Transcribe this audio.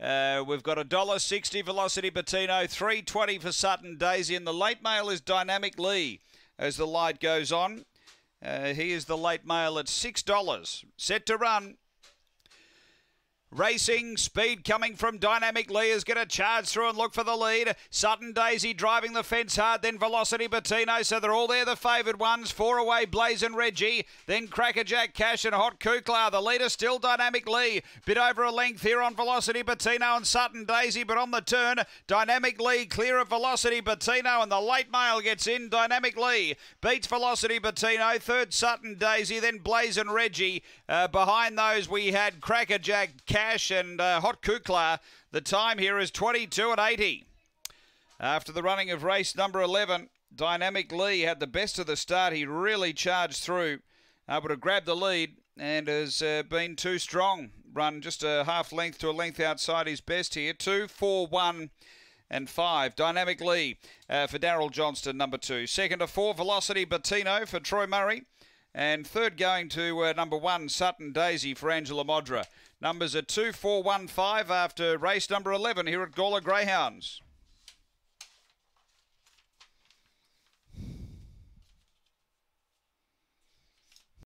Uh, we've got a dollar sixty Velocity Bettino, three twenty for Sutton Daisy, and the late mail is Dynamic Lee as the light goes on. Uh, he is the late mail at six dollars, set to run. Racing speed coming from Dynamic Lee is going to charge through and look for the lead. Sutton Daisy driving the fence hard, then Velocity Bettino. So they're all there, the favoured ones. Four away, Blaze and Reggie. Then Crackerjack Cash and Hot Kukla. The leader still Dynamic Lee. Bit over a length here on Velocity Bettino and Sutton Daisy, but on the turn, Dynamic Lee clear of Velocity Bettino and the late mail gets in. Dynamic Lee beats Velocity Bettino. Third Sutton Daisy, then Blaze and Reggie. Uh, behind those we had Crackerjack Cash. Cash and uh, Hot Kukla. The time here is 22 and 80. After the running of race number 11, Dynamic Lee had the best of the start. He really charged through, able to grab the lead, and has uh, been too strong. Run just a half length to a length outside his best here. Two, four, one and five. Dynamic Lee uh, for Daryl Johnston, number two. Second to four, Velocity Bettino for Troy Murray. And third going to uh, number one, Sutton Daisy for Angela Modra. Numbers are 2, 4, 1, 5 after race number 11 here at Gawler Greyhounds.